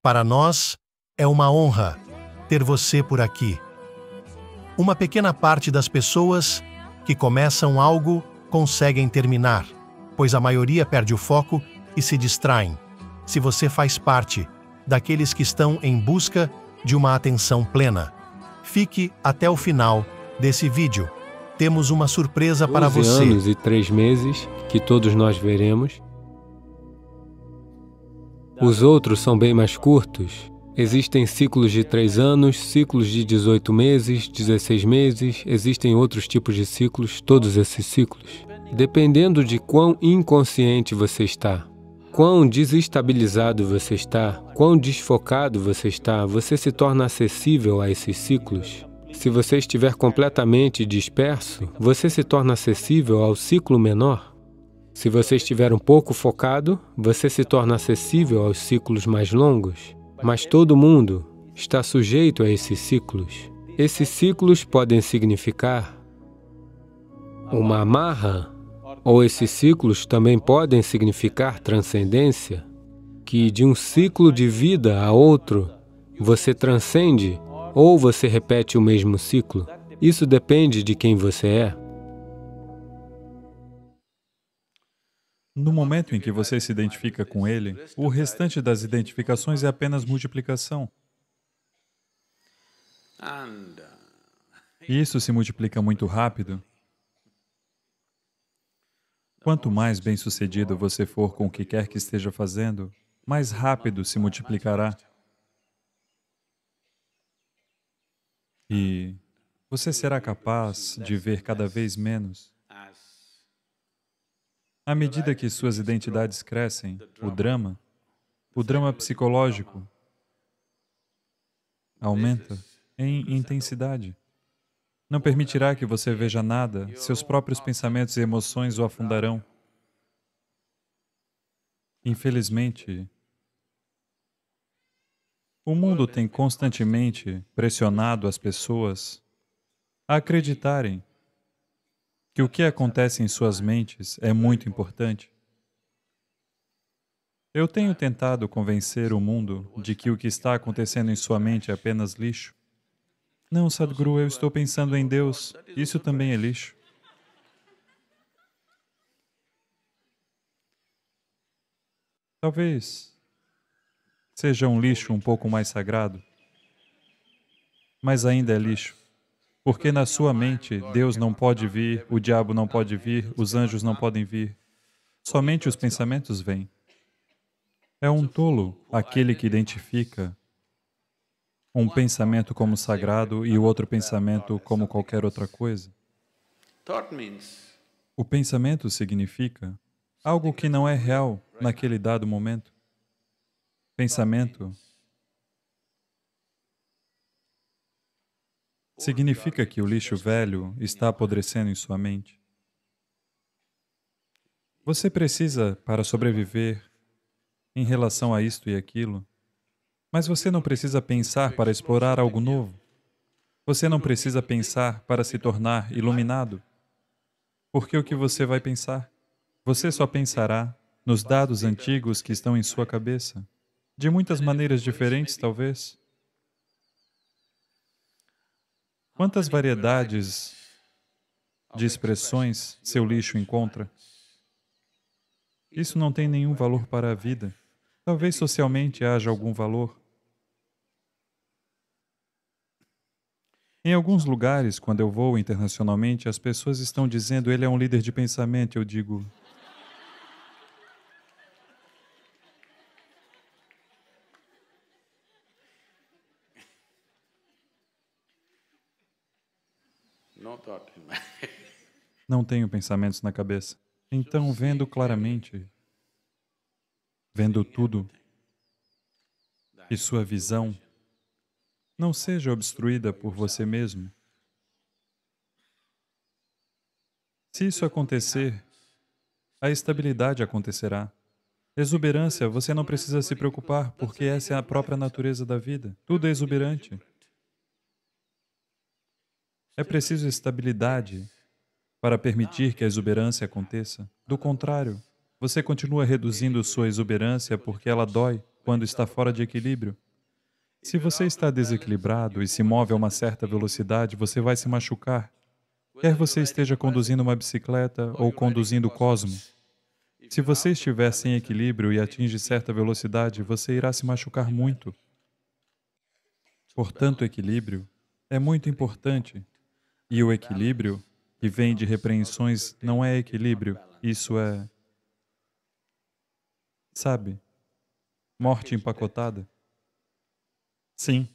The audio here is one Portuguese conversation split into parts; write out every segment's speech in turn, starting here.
Para nós, é uma honra ter você por aqui. Uma pequena parte das pessoas que começam algo conseguem terminar, pois a maioria perde o foco e se distraem. Se você faz parte daqueles que estão em busca de uma atenção plena, fique até o final desse vídeo. Temos uma surpresa para você. anos e três meses que todos nós veremos os outros são bem mais curtos. Existem ciclos de três anos, ciclos de 18 meses, 16 meses, existem outros tipos de ciclos, todos esses ciclos. Dependendo de quão inconsciente você está, quão desestabilizado você está, quão desfocado você está, você se torna acessível a esses ciclos. Se você estiver completamente disperso, você se torna acessível ao ciclo menor. Se você estiver um pouco focado, você se torna acessível aos ciclos mais longos. Mas todo mundo está sujeito a esses ciclos. Esses ciclos podem significar uma amarra, ou esses ciclos também podem significar transcendência, que de um ciclo de vida a outro, você transcende ou você repete o mesmo ciclo. Isso depende de quem você é. No momento em que você se identifica com ele, o restante das identificações é apenas multiplicação. E isso se multiplica muito rápido. Quanto mais bem-sucedido você for com o que quer que esteja fazendo, mais rápido se multiplicará. E você será capaz de ver cada vez menos. À medida que suas identidades crescem, o drama, o drama psicológico, aumenta em intensidade. Não permitirá que você veja nada, seus próprios pensamentos e emoções o afundarão. Infelizmente, o mundo tem constantemente pressionado as pessoas a acreditarem que o que acontece em suas mentes é muito importante. Eu tenho tentado convencer o mundo de que o que está acontecendo em sua mente é apenas lixo. Não, Sadhguru, eu estou pensando em Deus. Isso também é lixo. Talvez seja um lixo um pouco mais sagrado, mas ainda é lixo. Porque na sua mente, Deus não pode vir, o diabo não pode vir, os anjos não podem vir. Somente os pensamentos vêm. É um tolo aquele que identifica um pensamento como sagrado e o outro pensamento como qualquer outra coisa. O pensamento significa algo que não é real naquele dado momento. Pensamento significa que o lixo velho está apodrecendo em sua mente. Você precisa, para sobreviver em relação a isto e aquilo, mas você não precisa pensar para explorar algo novo. Você não precisa pensar para se tornar iluminado. Porque o que você vai pensar? Você só pensará nos dados antigos que estão em sua cabeça, de muitas maneiras diferentes, talvez. Quantas variedades de expressões seu lixo encontra? Isso não tem nenhum valor para a vida. Talvez socialmente haja algum valor. Em alguns lugares, quando eu vou internacionalmente, as pessoas estão dizendo ele é um líder de pensamento. Eu digo, Não tenho pensamentos na cabeça. Então, vendo claramente, vendo tudo, que sua visão não seja obstruída por você mesmo. Se isso acontecer, a estabilidade acontecerá. Exuberância, você não precisa se preocupar, porque essa é a própria natureza da vida. Tudo é exuberante. É preciso estabilidade para permitir que a exuberância aconteça. Do contrário, você continua reduzindo sua exuberância porque ela dói quando está fora de equilíbrio. Se você está desequilibrado e se move a uma certa velocidade, você vai se machucar. Quer você esteja conduzindo uma bicicleta ou conduzindo o cosmo. Se você estiver sem equilíbrio e atinge certa velocidade, você irá se machucar muito. Portanto, equilíbrio é muito importante e o equilíbrio, que vem de repreensões, não é equilíbrio, isso é. Sabe? Morte empacotada? Sim.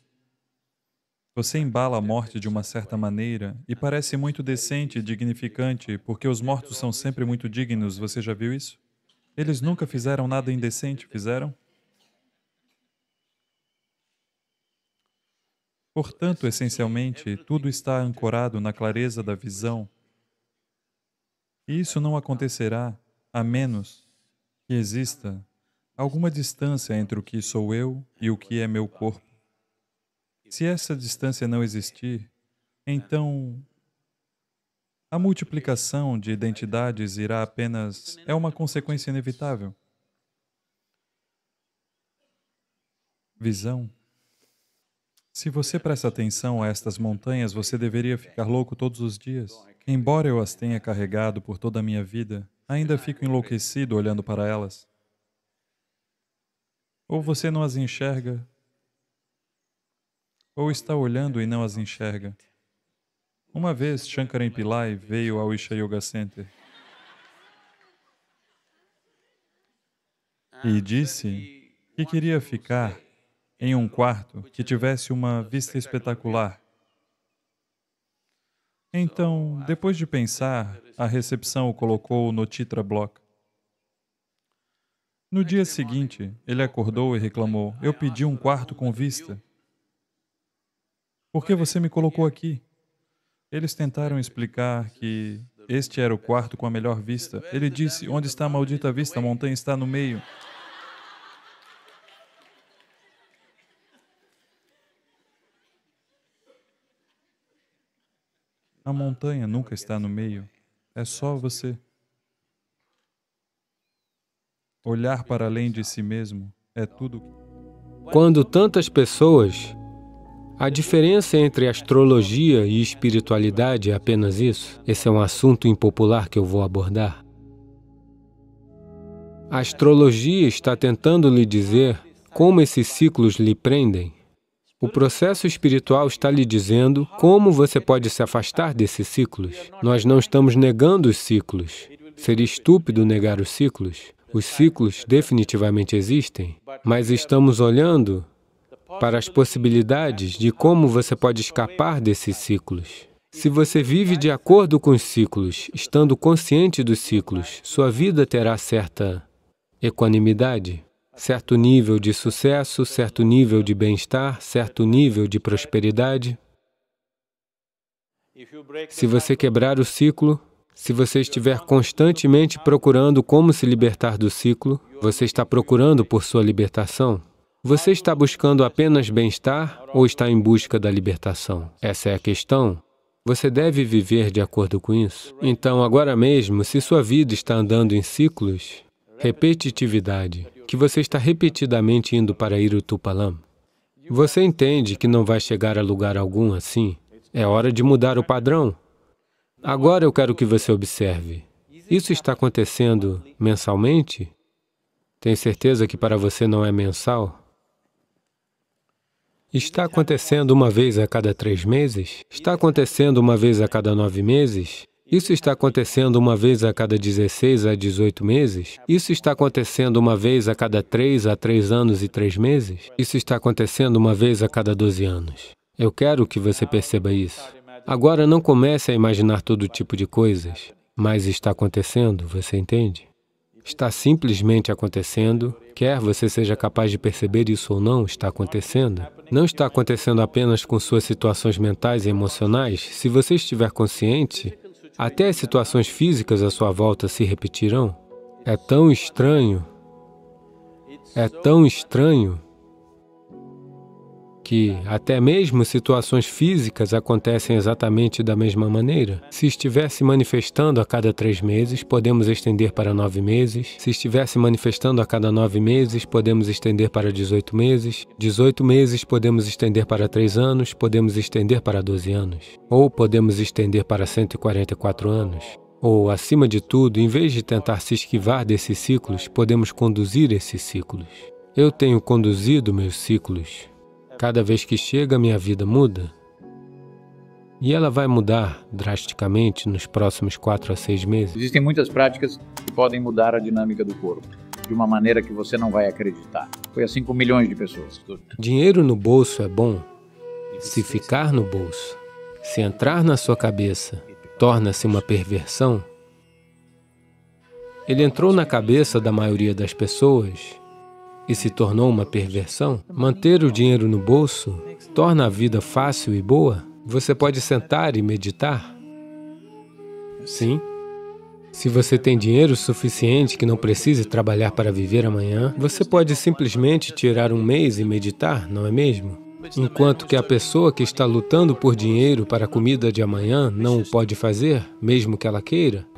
Você embala a morte de uma certa maneira e parece muito decente e dignificante, porque os mortos são sempre muito dignos, você já viu isso? Eles nunca fizeram nada indecente, fizeram? Portanto, essencialmente, tudo está ancorado na clareza da visão. E isso não acontecerá a menos que exista alguma distância entre o que sou eu e o que é meu corpo. Se essa distância não existir, então a multiplicação de identidades irá apenas. é uma consequência inevitável. Visão se você presta atenção a estas montanhas, você deveria ficar louco todos os dias. Embora eu as tenha carregado por toda a minha vida, ainda fico enlouquecido olhando para elas. Ou você não as enxerga, ou está olhando e não as enxerga. Uma vez, Shankaran Pillai veio ao Isha Yoga Center e disse que queria ficar em um quarto que tivesse uma vista espetacular. Então, depois de pensar, a recepção o colocou no Titra Block. No dia seguinte, ele acordou e reclamou: Eu pedi um quarto com vista. Por que você me colocou aqui? Eles tentaram explicar que este era o quarto com a melhor vista. Ele disse: Onde está a maldita vista? A montanha está no meio. A montanha nunca está no meio, é só você. Olhar para além de si mesmo é tudo. Quando tantas pessoas. A diferença entre astrologia e espiritualidade é apenas isso. Esse é um assunto impopular que eu vou abordar. A astrologia está tentando lhe dizer como esses ciclos lhe prendem o processo espiritual está lhe dizendo como você pode se afastar desses ciclos. Nós não estamos negando os ciclos. Seria estúpido negar os ciclos. Os ciclos definitivamente existem, mas estamos olhando para as possibilidades de como você pode escapar desses ciclos. Se você vive de acordo com os ciclos, estando consciente dos ciclos, sua vida terá certa equanimidade certo nível de sucesso, certo nível de bem-estar, certo nível de prosperidade. Se você quebrar o ciclo, se você estiver constantemente procurando como se libertar do ciclo, você está procurando por sua libertação. Você está buscando apenas bem-estar ou está em busca da libertação? Essa é a questão. Você deve viver de acordo com isso. Então, agora mesmo, se sua vida está andando em ciclos, repetitividade, que você está repetidamente indo para Irutupalam. Você entende que não vai chegar a lugar algum assim. É hora de mudar o padrão. Agora eu quero que você observe. Isso está acontecendo mensalmente? Tem certeza que para você não é mensal? Está acontecendo uma vez a cada três meses? Está acontecendo uma vez a cada nove meses? Isso está acontecendo uma vez a cada 16 a 18 meses? Isso está acontecendo uma vez a cada 3 a 3 anos e 3 meses? Isso está acontecendo uma vez a cada 12 anos. Eu quero que você perceba isso. Agora, não comece a imaginar todo tipo de coisas, mas está acontecendo, você entende? Está simplesmente acontecendo, quer você seja capaz de perceber isso ou não, está acontecendo. Não está acontecendo apenas com suas situações mentais e emocionais. Se você estiver consciente, até as situações físicas à sua volta se repetirão. É tão estranho, é tão estranho que até mesmo situações físicas acontecem exatamente da mesma maneira. Se estivesse manifestando a cada três meses, podemos estender para nove meses. Se estivesse manifestando a cada nove meses, podemos estender para 18 meses. 18 meses podemos estender para três anos, podemos estender para 12 anos. Ou podemos estender para 144 anos. Ou, acima de tudo, em vez de tentar se esquivar desses ciclos, podemos conduzir esses ciclos. Eu tenho conduzido meus ciclos. Cada vez que chega, minha vida muda. E ela vai mudar drasticamente nos próximos quatro a seis meses. Existem muitas práticas que podem mudar a dinâmica do corpo de uma maneira que você não vai acreditar. Foi assim com milhões de pessoas. Dinheiro no bolso é bom se ficar no bolso. Se entrar na sua cabeça, torna-se uma perversão. Ele entrou na cabeça da maioria das pessoas e se tornou uma perversão, manter o dinheiro no bolso torna a vida fácil e boa. Você pode sentar e meditar. Sim. Se você tem dinheiro suficiente que não precise trabalhar para viver amanhã, você pode simplesmente tirar um mês e meditar, não é mesmo? Enquanto que a pessoa que está lutando por dinheiro para a comida de amanhã não o pode fazer, mesmo que ela queira,